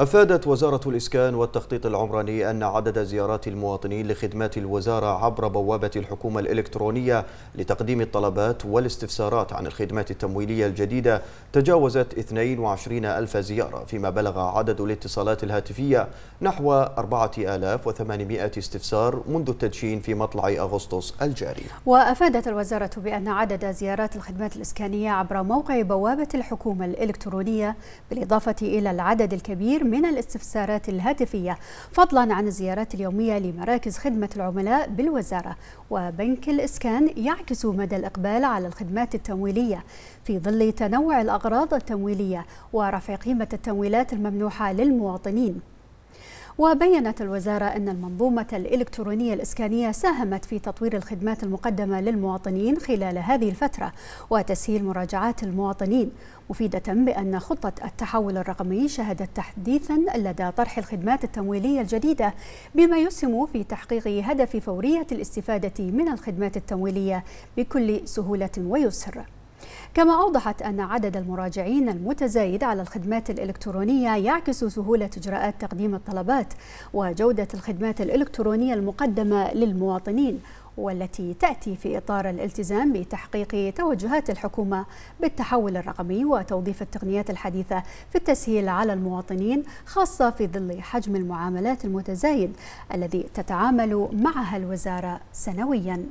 أفادت وزارة الإسكان والتخطيط العمراني أن عدد زيارات المواطنين لخدمات الوزارة عبر بوابة الحكومة الإلكترونية لتقديم الطلبات والاستفسارات عن الخدمات التمويلية الجديدة تجاوزت 22 ألف زيارة فيما بلغ عدد الاتصالات الهاتفية نحو 4800 استفسار منذ التدشين في مطلع أغسطس الجاري وأفادت الوزارة بأن عدد زيارات الخدمات الإسكانية عبر موقع بوابة الحكومة الإلكترونية بالإضافة إلى العدد الكبير من الاستفسارات الهاتفية فضلا عن الزيارات اليومية لمراكز خدمة العملاء بالوزارة وبنك الإسكان يعكس مدى الإقبال على الخدمات التمويلية في ظل تنوع الأغراض التمويلية ورفع قيمة التمويلات الممنوحة للمواطنين وبينت الوزارة أن المنظومة الإلكترونية الإسكانية ساهمت في تطوير الخدمات المقدمة للمواطنين خلال هذه الفترة وتسهيل مراجعات المواطنين مفيدة بأن خطة التحول الرقمي شهدت تحديثا لدى طرح الخدمات التمويلية الجديدة بما يسهم في تحقيق هدف فورية الاستفادة من الخدمات التمويلية بكل سهولة ويسر كما أوضحت أن عدد المراجعين المتزايد على الخدمات الإلكترونية يعكس سهولة إجراءات تقديم الطلبات وجودة الخدمات الإلكترونية المقدمة للمواطنين والتي تأتي في إطار الالتزام بتحقيق توجهات الحكومة بالتحول الرقمي وتوظيف التقنيات الحديثة في التسهيل على المواطنين خاصة في ظل حجم المعاملات المتزايد الذي تتعامل معها الوزارة سنوياً